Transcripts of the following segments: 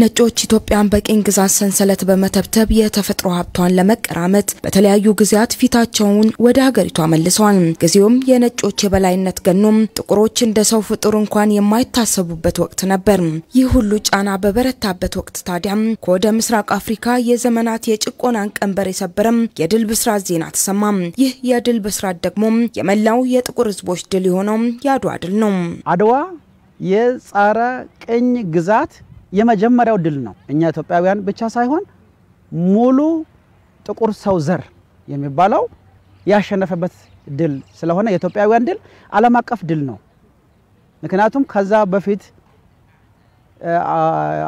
ነጮች ኢትዮጵያን በቅኝ ግዛት ሰንሰለት በመተብተብ የተፈጥሮ ሀብቷን ለመቀራመት በተለያዩ ጊዜያት ፊታቸውን ወደ ሀገሪቷ መልሰዋል። ጊዜውም የነጮች የበላይነት ገኖም ጥቁሮች እንደ ሰው ፍጡር እንኳን የማይታሰቡበት ወቅት ነበር። ይህ ሁሉ ጫና በበረታበት ወቅት ታዲያም ከወደ ምስራቅ አፍሪካ የዘመናት የጭቆናን ቀንበር የሰበረም የድል ብስራት ዜና ተሰማ። ይህ የድል ብስራት ደግሞ የመላው የጥቁር ህዝቦች ድል የሆነው የአድዋ ድል ነው። አድዋ የጸረ ቅኝ ግዛት የመጀመሪያው ድል ነው። እኛ ኢትዮጵያውያን ብቻ ሳይሆን ሙሉ ጥቁር ሰው ዘር የሚባለው ያሸነፈበት ድል ስለሆነ የኢትዮጵያውያን ድል ዓለም አቀፍ ድል ነው። ምክንያቱም ከዛ በፊት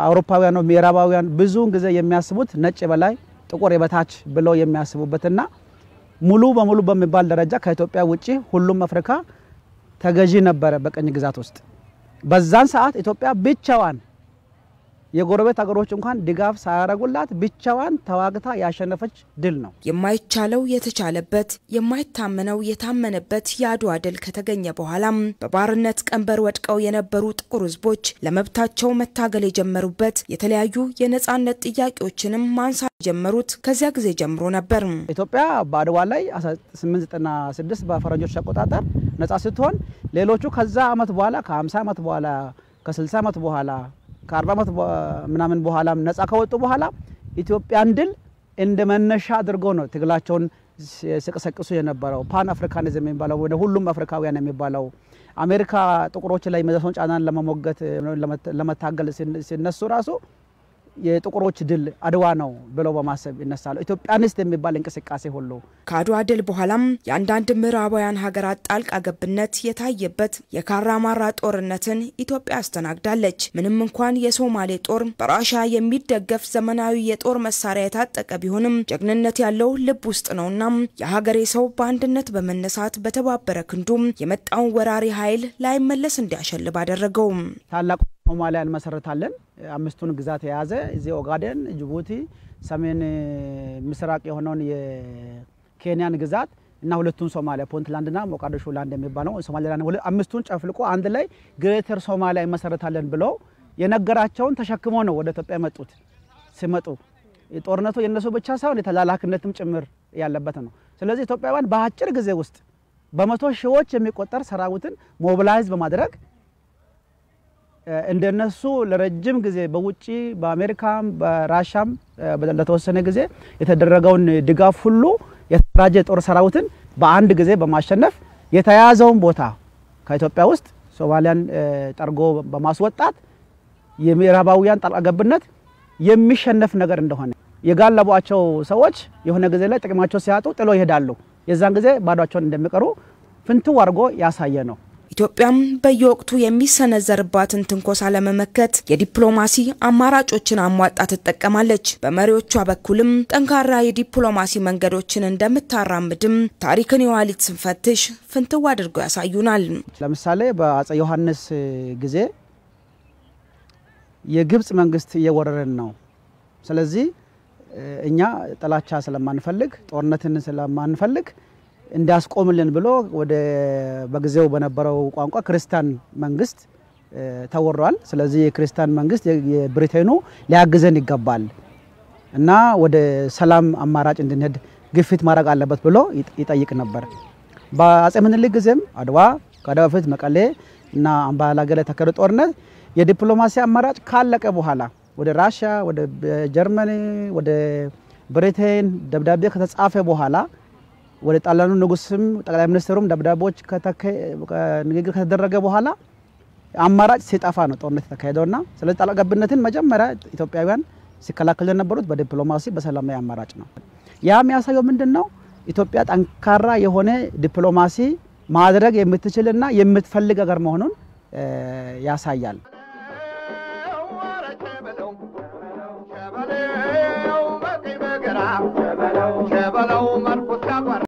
አውሮፓውያን ነው ምዕራባውያን ብዙውን ጊዜ የሚያስቡት ነጭ የበላይ ጥቁር የበታች ብለው የሚያስቡበትና ሙሉ በሙሉ በሚባል ደረጃ ከኢትዮጵያ ውጭ ሁሉም አፍሪካ ተገዢ ነበረ በቅኝ ግዛት ውስጥ። በዛን ሰዓት ኢትዮጵያ ብቻዋን የጎረቤት ሀገሮች እንኳን ድጋፍ ሳያደርጉላት ብቻዋን ተዋግታ ያሸነፈች ድል ነው። የማይቻለው የተቻለበት የማይታመነው የታመነበት የአድዋ ድል ከተገኘ በኋላም በባርነት ቀንበር ወድቀው የነበሩ ጥቁር ሕዝቦች ለመብታቸው መታገል የጀመሩበት የተለያዩ የነጻነት ጥያቄዎችንም ማንሳት የጀመሩት ከዚያ ጊዜ ጀምሮ ነበር። ኢትዮጵያ በአድዋ ላይ 1896 በፈረንጆች አቆጣጠር ነጻ ስትሆን ሌሎቹ ከዛ አመት በኋላ ከ50 አመት በኋላ ከ60 አመት በኋላ ከ40 አመት ምናምን በኋላ ነጻ ከወጡ በኋላ ኢትዮጵያን ድል እንደ መነሻ አድርገው ነው ትግላቸውን ሲቀሰቅሱ የነበረው ፓን አፍሪካኒዝም የሚባለው ወደ ሁሉም አፍሪካውያን የሚባለው አሜሪካ ጥቁሮች ላይ መዘሶን ጫናን ለመሞገት ለመታገል ሲነሱ ራሱ የጥቁሮች ድል አድዋ ነው ብለው በማሰብ ይነሳሉ። ኢትዮጵያንስት የሚባል እንቅስቃሴ ሁሉ ከአድዋ ድል በኋላም የአንዳንድ ምዕራባውያን ሀገራት ጣልቃ ገብነት የታየበት የካራማራ ጦርነትን ኢትዮጵያ አስተናግዳለች። ምንም እንኳን የሶማሌ ጦር በራሻ የሚደገፍ ዘመናዊ የጦር መሳሪያ የታጠቀ ቢሆንም ጀግንነት ያለው ልብ ውስጥ ነውና የሀገሬ ሰው በአንድነት በመነሳት በተባበረ ክንዱም የመጣውን ወራሪ ኃይል ላይመለስ እንዲያሸልብ አደረገው። ሶማሊያ እንመሰረታለን። አምስቱን ግዛት የያዘ እዚህ ኦጋደን፣ ጅቡቲ፣ ሰሜን ምስራቅ የሆነውን የኬንያን ግዛት እና ሁለቱን ሶማሊያ ፖንትላንድና ሞቃዲሾ ላንድ የሚባለው ሶማሊላንድ አምስቱን ጨፍልቆ አንድ ላይ ግሬተር ሶማሊያ ይመሰረታለን ብለው የነገራቸውን ተሸክሞ ነው ወደ ኢትዮጵያ የመጡት። ሲመጡ ጦርነቱ የእነሱ ብቻ ሳይሆን የተላላክነትም ጭምር ያለበት ነው። ስለዚህ ኢትዮጵያውያን በአጭር ጊዜ ውስጥ በመቶ ሺዎች የሚቆጠር ሰራዊትን ሞቢላይዝ በማድረግ እንደነሱ ለረጅም ጊዜ በውጭ በአሜሪካም በራሻም ለተወሰነ ጊዜ የተደረገውን ድጋፍ ሁሉ የተደራጀ የጦር ሰራዊትን በአንድ ጊዜ በማሸነፍ የተያዘውን ቦታ ከኢትዮጵያ ውስጥ ሶማሊያን ጠርጎ በማስወጣት የምዕራባውያን ጣልቃ ገብነት የሚሸነፍ ነገር እንደሆነ የጋለቧቸው ሰዎች የሆነ ጊዜ ላይ ጥቅማቸው ሲያጡ ጥሎ ይሄዳሉ። የዛን ጊዜ ባዷቸውን እንደሚቀሩ ፍንትው አድርጎ ያሳየ ነው። ኢትዮጵያም በየወቅቱ የሚሰነዘርባትን ትንኮሳ ለመመከት የዲፕሎማሲ አማራጮችን አሟጣ ትጠቀማለች። በመሪዎቿ በኩልም ጠንካራ የዲፕሎማሲ መንገዶችን እንደምታራምድም ታሪክን የዋሊት ስንፈትሽ ፍንትው አድርገው ያሳዩናል። ለምሳሌ በአጼ ዮሐንስ ጊዜ የግብፅ መንግስት እየወረረን ነው። ስለዚህ እኛ ጥላቻ ስለማንፈልግ ጦርነትን ስለማንፈልግ እንዳስቆምልን ብሎ ወደ በጊዜው በነበረው ቋንቋ ክርስቲያን መንግስት ተወሯል። ስለዚህ የክርስቲያን መንግስት የብሪቴኑ ሊያግዘን ይገባል እና ወደ ሰላም አማራጭ እንድንሄድ ግፊት ማድረግ አለበት ብሎ ይጠይቅ ነበር። በአጼ ምኒልክ ጊዜም አድዋ፣ ከአድዋ በፊት መቀሌ እና አምባላጌ ላይ ጦርነት የዲፕሎማሲ አማራጭ ካለቀ በኋላ ወደ ራሽያ፣ ወደ ጀርመኒ፣ ወደ ብሪቴን ደብዳቤ ከተጻፈ በኋላ ወደ ጣሊያኑ ንጉስም ጠቅላይ ሚኒስትሩም ደብዳቤዎች ንግግር ከተደረገ በኋላ አማራጭ ሲጠፋ ነው ጦርነት የተካሄደውና ስለዚህ ጣልቃ ገብነትን መጀመሪያ ኢትዮጵያውያን ሲከላከሉ የነበሩት በዲፕሎማሲ በሰላማዊ አማራጭ ነው። ያ የሚያሳየው ምንድን ነው? ኢትዮጵያ ጠንካራ የሆነ ዲፕሎማሲ ማድረግ የምትችልና የምትፈልግ ሀገር መሆኑን ያሳያል። ሸበለው